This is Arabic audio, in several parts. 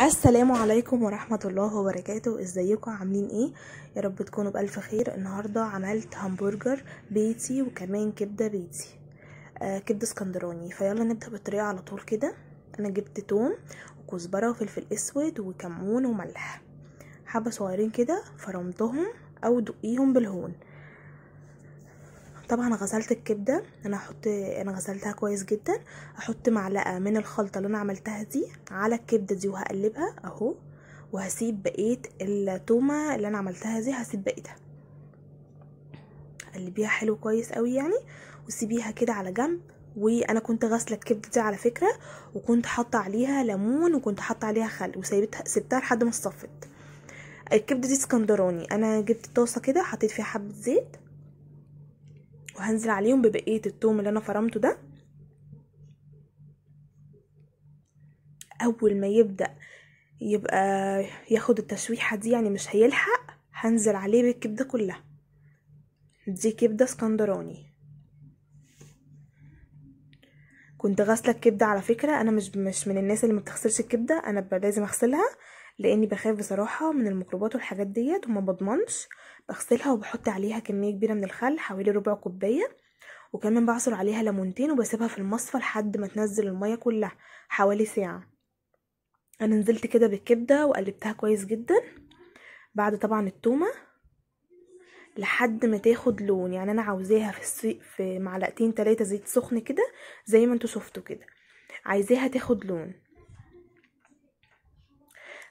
السلام عليكم ورحمة الله وبركاته ازيكم عاملين ايه يا رب تكونوا بألف خير النهاردة عملت همبرجر بيتي وكمان كبدة بيتي آه كبدة اسكندراني فيلا نبدأ بالطريقة على طول كده انا جبت توم وكزبرة وفلفل اسود وكمون وملح حبة صغيرين كده فرمتهم او دقيهم بالهون طبعا غسلت الكبده انا هحط انا غسلتها كويس جدا هحط معلقه من الخلطه اللي انا عملتها دي على الكبده دي وهقلبها اهو وهسيب بقيه التومه اللي انا عملتها دي هسيب بقيتها اقلبيها حلو كويس قوي يعني وسيبيها كده على جنب وانا كنت غاسله الكبده دي على فكره وكنت حاطه عليها ليمون وكنت حاطه عليها خل وسيبتها سبتها لحد ما اتصفت الكبده دي اسكندراني انا جبت طاسه كده حطيت فيها حبه زيت وهنزل عليهم ببقيه التوم اللي انا فرمته ده اول ما يبدا يبقى ياخد التشويحه دي يعني مش هيلحق هنزل عليه بالكبده كلها دي كبده اسكندراني كنت غاسله الكبده على فكره انا مش مش من الناس اللي ما بتغسلش الكبده انا لازم اغسلها لاني بخاف بصراحه من الميكروبات والحاجات ديت وما بضمنش بغسلها وبحط عليها كميه كبيره من الخل حوالي ربع كوبايه وكمان بعصر عليها ليمونتين وبسيبها في المصفى لحد ما تنزل الميه كلها حوالي ساعه انا نزلت كده بالكبده وقلبتها كويس جدا بعد طبعا التومه لحد ما تاخد لون يعني انا عاوزاها في السي... في معلقتين تلاتة زيت سخن كده زي ما انتوا شفتوا كده عايزاها تاخد لون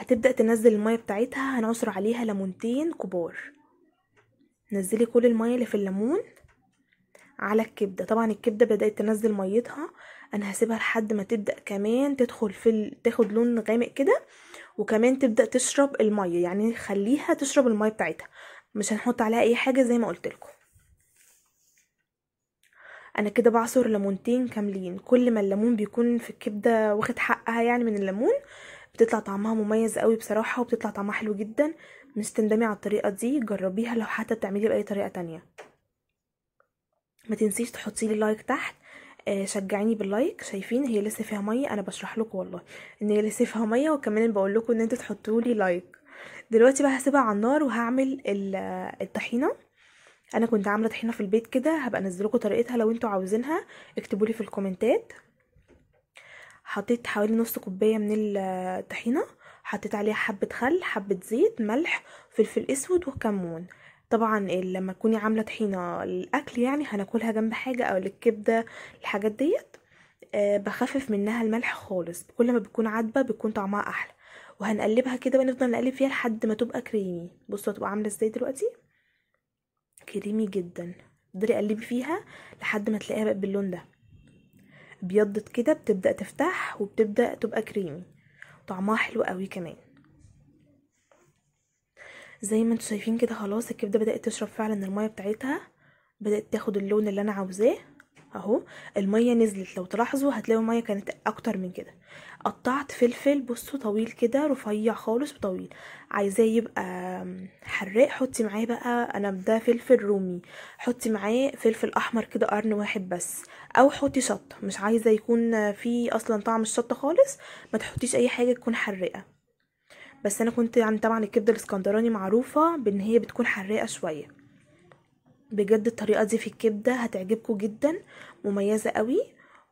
هتبدأ تنزل المية بتاعتها هنعصر عليها ليمونتين كبار نزلي كل المية اللي في الليمون على الكبدة طبعا الكبدة بدأت تنزل ميتها انا هسيبها لحد ما تبدأ كمان تدخل في ال... تاخد لون غامق كده وكمان تبدأ تشرب المية يعني خليها تشرب المية بتاعتها مش هنحط عليها اي حاجة زي ما قلتلكم انا كده بعصر ليمونتين كاملين كل ما الليمون بيكون في الكبده واخد حقها يعني من الليمون بتطلع طعمها مميز قوي بصراحه وبتطلع طعمها حلو جدا مش تندمي على الطريقه دي جربيها لو حتى بتعملي باي طريقه تانية ما تنسيش تحطي لي لايك تحت آه، شجعيني باللايك شايفين هي لسه فيها ميه انا بشرح لكم والله ان هي لسه فيها ميه وكمان بقول لكم ان انتوا تحطوا لي لايك دلوقتي بقى هسيبها على النار وهعمل الطحينه انا كنت عامله طحينه في البيت كده هبقى انزل لكم طريقتها لو انتوا عاوزينها اكتبوا لي في الكومنتات حطيت حوالي نص كوبايه من الطحينه حطيت عليها حبه خل حبه زيت ملح فلفل اسود وكمون طبعا لما تكوني عامله طحينه الاكل يعني هناكلها جنب حاجه او الكبده الحاجات ديت آه، بخفف منها الملح خالص كل ما بتكون عدبه بيكون طعمها احلى وهنقلبها كده ونفضل نقلب فيها لحد ما تبقى كريمي بصوا هتبقى عامله ازاي دلوقتي كريمي جدا تقدري قلبي فيها لحد ما تلاقيها بقى باللون ده بيضت كده بتبدأ تفتح وبتبدأ تبقى كريمي طعمها حلو قوي كمان زي ما انتوا شايفين كده خلاص الكبده بدات تشرب فعلا الميه بتاعتها بدات تاخد اللون اللي انا عاوزاه اهو الميه نزلت لو تلاحظوا هتلاقوا الميه كانت اكتر من كده قطعت فلفل بصوا طويل كده رفيع خالص وطويل عايزاه يبقى حراق حطي معاه بقى انا ده فلفل رومي حطي معاه فلفل احمر كده قرن واحد بس او حطي شطه مش عايزه يكون فيه اصلا طعم الشطه خالص ما تحطيش اي حاجه تكون حراقه بس انا كنت يعني طبعا الكبده الاسكندراني معروفه بان هي بتكون حراقه شويه بجد الطريقه دي في الكبده هتعجبكم جدا مميزه قوي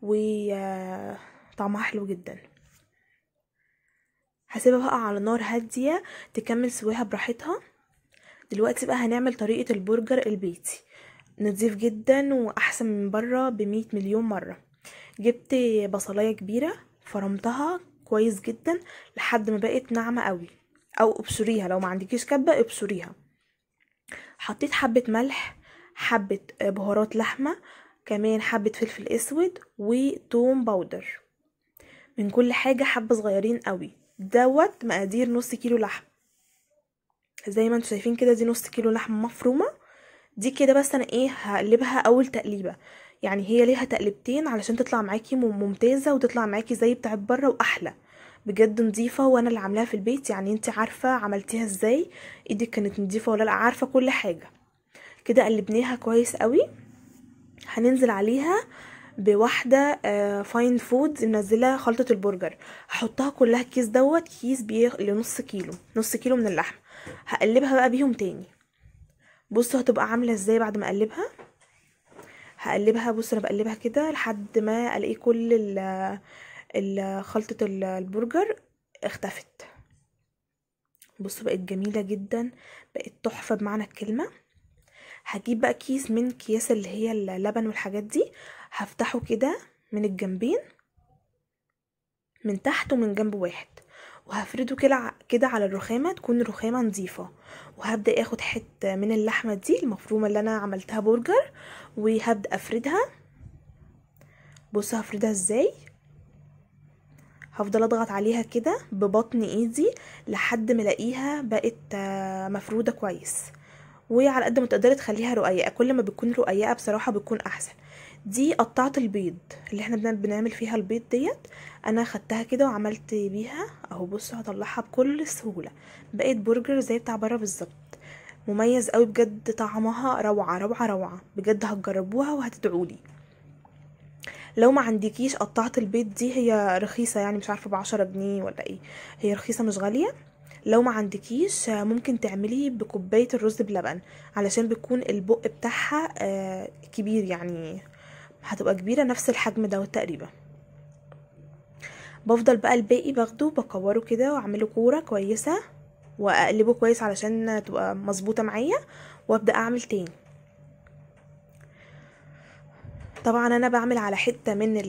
وطعمها آه، حلو جدا هسيبها بقى على نار هاديه تكمل سواها براحتها دلوقتي بقى هنعمل طريقه البرجر البيتي نضيف جدا واحسن من بره بمية مليون مره جبت بصلايه كبيره فرمتها كويس جدا لحد ما بقت ناعمه قوي او ابشريها لو ما عندكيش كبه ابشريها حطيت حبه ملح حبة بهارات لحمة كمان حبة فلفل اسود وتوم باودر من كل حاجة حبة صغيرين قوي دوت مقادير نص كيلو لحم زي ما انتوا شايفين كده دي نص كيلو لحم مفرومة دي كده بس انا ايه هقلبها اول تقليبة يعني هي ليها تقلبتين علشان تطلع معاكي ممتازة وتطلع معاكي زي بتاعة بره واحلى بجد نظيفة وانا اللي عاملاها في البيت يعني انت عارفة عملتيها ازاي ايدك كانت نظيفة ولا لا عارفة كل حاجة كده قلبناها كويس قوي هننزل عليها بواحدة فاين آه، فود منزلة خلطة البرجر هحطها كلها الكيس دوت كيس بيه لنص كيلو نص كيلو من اللحمة هقلبها بقى بيهم تاني بصوا هتبقى عاملة ازاي بعد ما اقلبها هقلبها بصوا انا بقلبها كده لحد ما الاقي كل ال خلطة البرجر اختفت بصوا بقت جميلة جدا بقت تحفة بمعنى الكلمة هجيب بقى كيس من كياس اللي هي اللبن والحاجات دي هفتحه كده من الجنبين من تحت ومن جنب واحد وهفرده كده كده على الرخامه تكون رخامه نظيفه وهبدا اخد حته من اللحمه دي المفرومه اللي انا عملتها برجر وهبدا افردها بص هفردها ازاي هفضل اضغط عليها كده ببطن ايدي لحد ما الاقيها بقت آه، مفروده كويس وعلى قد ما تقدري تخليها رقيقه كل ما بتكون رقيقه بصراحه بتكون احسن دي قطعت البيض اللي احنا بنعمل فيها البيض ديت انا خدتها كده وعملت بيها اهو بصوا هطلعها بكل سهوله بقيت برجر زي بتاع بره بالظبط مميز قوي بجد طعمها روعه روعه روعه بجد هتجربوها وهتدعولي لو ما عندكيش قطعه البيض دي هي رخيصه يعني مش عارفه بعشرة جنيه ولا ايه هي رخيصه مش غاليه لو ما عندكيش آه، ممكن تعملي بكوبايه الرز بلبن علشان بيكون البق بتاعها آه، كبير يعني هتبقى كبيره نفس الحجم دوت تقريبا بفضل بقى الباقي باخده بكوره كده واعمله كوره كويسه واقلبه كويس علشان تبقى مظبوطه معايا وابدا اعمل تاني طبعا انا بعمل على حته من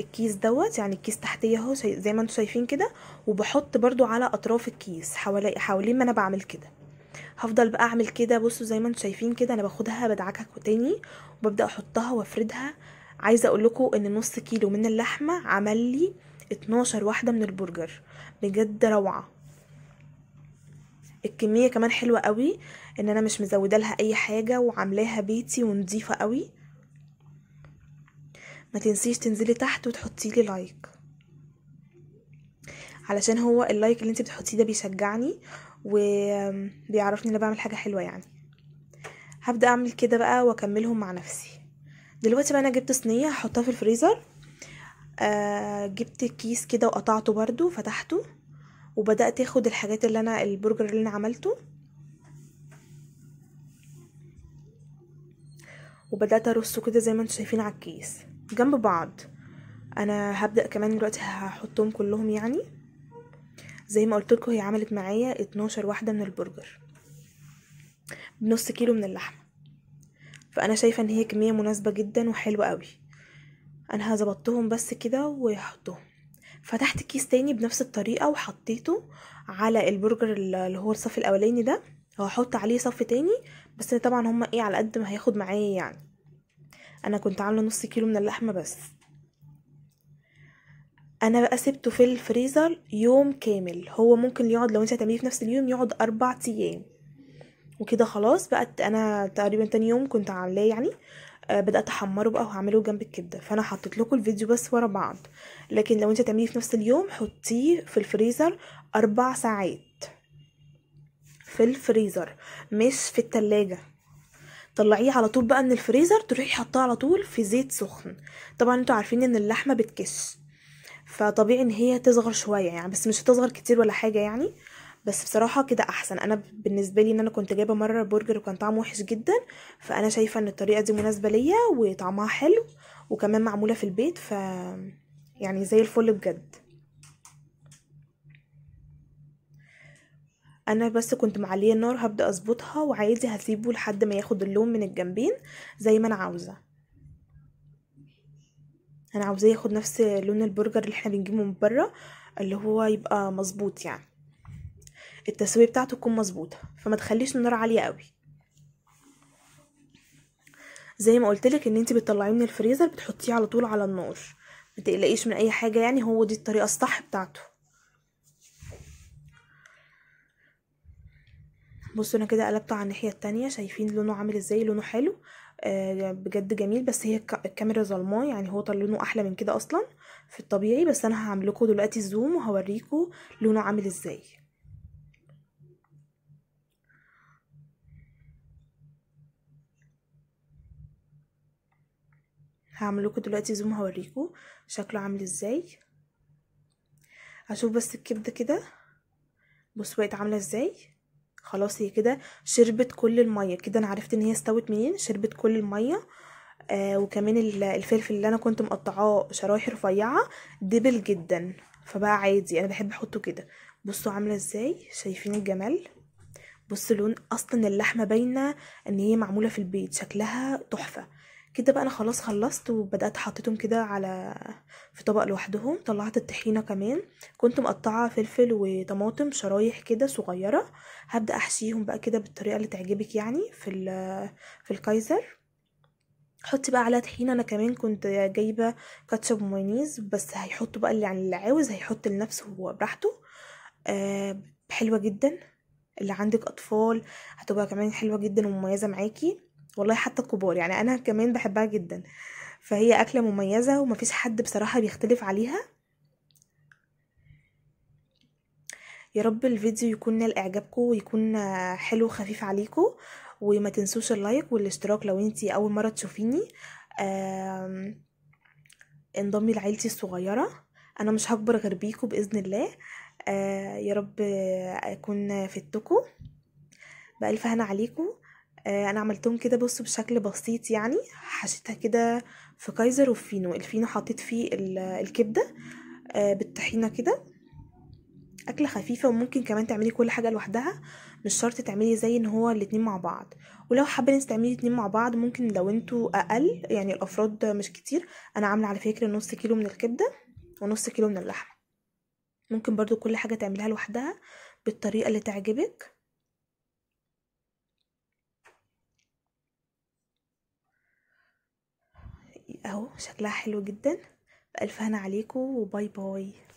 الكيس دوت يعني الكيس تحتيه اهو زي ما انتم شايفين كده وبحط برضو على اطراف الكيس حوالي حوالين ما انا بعمل كده هفضل بقى اعمل كده بصوا زي ما انتم شايفين كده انا باخدها بدعكها تاني وببدا احطها وافردها عايزه اقول لكم ان نص كيلو من اللحمه عمل لي 12 واحده من البرجر بجد روعه الكميه كمان حلوه قوي ان انا مش مزوده لها اي حاجه وعاملاها بيتي ونضيفه قوي ما تنسيش تنزلي تحت وتحطي لي لايك علشان هو اللايك اللي انت بتحطيه ده بيشجعني وبيعرفني ان بعمل حاجه حلوه يعني هبدا اعمل كده بقى واكملهم مع نفسي دلوقتي بقى انا جبت صينيه هحطها في الفريزر آه جبت كيس كده وقطعته برضو فتحته وبدات اخد الحاجات اللي انا البرجر اللي انا عملته وبدات ارصه كده زي ما انتم شايفين على الكيس جنب بعض انا هبدا كمان دلوقتي هحطهم كلهم يعني زي ما قلت هي عملت معايا 12 واحده من البرجر بنص كيلو من اللحمه فانا شايفه ان هي كميه مناسبه جدا وحلوه قوي انا هظبطهم بس كده وهحطهم فتحت كيس تاني بنفس الطريقه وحطيته على البرجر اللي هو الصف الاولاني ده وهحط عليه صف تاني بس طبعا هما ايه على قد ما هياخد معايا يعني انا كنت عامله نص كيلو من اللحمه بس انا بقى سبته في الفريزر يوم كامل هو ممكن يقعد لو انت هتعمليه في نفس اليوم يقعد اربع ايام وكده خلاص بقت انا تقريبا تاني يوم كنت عاملاه يعني آه، بدات احمره بقى وهعمله جنب الكبده فانا حطيت لكم الفيديو بس ورا بعض لكن لو انت هتعمليه في نفس اليوم حطيه في الفريزر اربع ساعات في الفريزر مش في التلاجة طلعيه على طول بقى من الفريزر تروحي حطاه على طول في زيت سخن طبعا انتوا عارفين ان اللحمه بتكش فطبيعي ان هي تصغر شويه يعني بس مش هتصغر كتير ولا حاجه يعني بس بصراحه كده احسن انا بالنسبه لي ان انا كنت جايبه مره برجر وكان طعمه وحش جدا فانا شايفه ان الطريقه دي مناسبه ليا وطعمها حلو وكمان معموله في البيت ف يعني زي الفل بجد انا بس كنت معليه النار هبدا اظبطها وعادي هسيبه لحد ما ياخد اللون من الجنبين زي ما انا عاوزه انا عاوزاه ياخد نفس لون البرجر اللي احنا بنجيبه من بره اللي هو يبقى مظبوط يعني التسويه بتاعته تكون مظبوطه فما تخليش النار عاليه قوي زي ما قلتلك ان انت بتطلعيه من الفريزر بتحطيه على طول على النار ما تقلقيش من اي حاجه يعني هو دي الطريقه الصح بتاعته بصوا انا كده قلبته على الناحيه التانية شايفين لونه عامل ازاي لونه حلو آه بجد جميل بس هي الكاميرا ظلماه يعني هو طال لونه احلى من كده اصلا في الطبيعي بس انا هعمل لكم دلوقتي الزوم وهوريكم لونه عامل ازاي هعمل لكم دلوقتي زوم هوريكم شكله عامل ازاي هشوف بس الكبده كده بصوا بقت عامله ازاي خلاص هي كده شربت كل الميه كده انا عرفت ان هي استوت منين شربت كل الميه آه وكمان الفلفل اللي انا كنت مقطعاه شرايح رفيعه دبل جدا فبقى عادي انا بحب احطه كده بصوا عامله ازاي شايفين الجمال بصوا لون اصلا اللحمه باينه ان هي معموله في البيت شكلها تحفه كده بقى انا خلاص خلصت وبدات حطيتهم كده على في طبق لوحدهم طلعت الطحينه كمان كنت مقطعه فلفل وطماطم شرايح كده صغيره هبدا احشيهم بقى كده بالطريقه اللي تعجبك يعني في في الكايزر حطي بقى على طحينة انا كمان كنت جايبة كاتشب ومايونيز بس هيحطوا بقى اللي يعني اللي عاوز هيحط لنفسه هو براحته أه حلوة جدا اللي عندك اطفال هتبقى كمان حلوة جدا ومميزة معاكي والله حتى الكبار يعني انا كمان بحبها جدا فهي اكله مميزه ومفيش حد بصراحه بيختلف عليها يا رب الفيديو يكون نال اعجابكم ويكون حلو خفيف عليكم وما تنسوش اللايك والاشتراك لو انتي اول مره تشوفيني انضمي لعيلتي الصغيره انا مش هكبر غير بيكم باذن الله آه، يا رب اكون فدتكم بالف هنا عليكم آه، انا عملتهم كده بصوا بشكل بسيط يعني حشيتها كده في كايزر وفينو الفينو حطيت فيه الكبده آه، بالطحينه كده اكله خفيفه وممكن كمان تعملي كل حاجه لوحدها مش شرط تعملي زي ان هو الاتنين مع بعض ولو حابه انك تعملي الاتنين مع بعض ممكن لو انتوا اقل يعني الافراد مش كتير انا عامله على فكره نص كيلو من الكبده ونص كيلو من اللحمه ممكن برضو كل حاجه تعمليها لوحدها بالطريقه اللي تعجبك اهو شكلها حلو جدا بألف هنا عليكم وباي باي